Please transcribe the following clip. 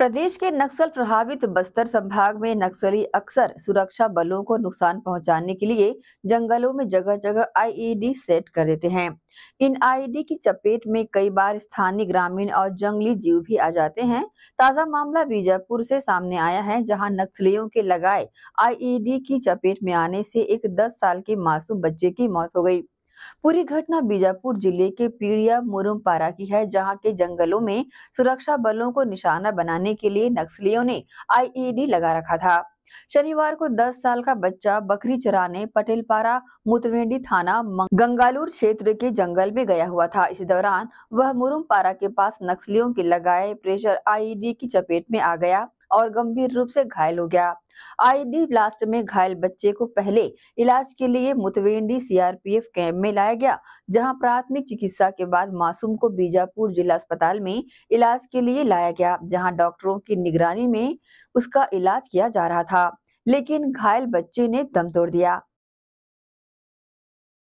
प्रदेश के नक्सल प्रभावित बस्तर संभाग में नक्सली अक्सर सुरक्षा बलों को नुकसान पहुंचाने के लिए जंगलों में जगह जगह आईईडी सेट कर देते हैं इन आईईडी e की चपेट में कई बार स्थानीय ग्रामीण और जंगली जीव भी आ जाते हैं ताजा मामला बीजापुर से सामने आया है जहां नक्सलियों के लगाए आईईडी e की चपेट में आने से एक दस साल के मासूम बच्चे की मौत हो गयी पूरी घटना बीजापुर जिले के पीड़िया मुरुमपारा की है जहां के जंगलों में सुरक्षा बलों को निशाना बनाने के लिए नक्सलियों ने आईईडी लगा रखा था शनिवार को 10 साल का बच्चा बकरी चराने पटेलपारा मुतवेंडी थाना गंगालूर क्षेत्र के जंगल में गया हुआ था इसी दौरान वह मुरुमपारा के पास नक्सलियों के लगाए प्रेशर आईईडी की चपेट में आ गया और गंभीर रूप से घायल हो गया आईडी ब्लास्ट में घायल बच्चे को पहले इलाज के लिए मुतवेंडी सीआरपीएफ कैंप में लाया गया जहां प्राथमिक चिकित्सा के बाद मासूम को बीजापुर जिला अस्पताल में इलाज के लिए लाया गया जहां डॉक्टरों की निगरानी में उसका इलाज किया जा रहा था लेकिन घायल बच्चे ने दम तोड़ दिया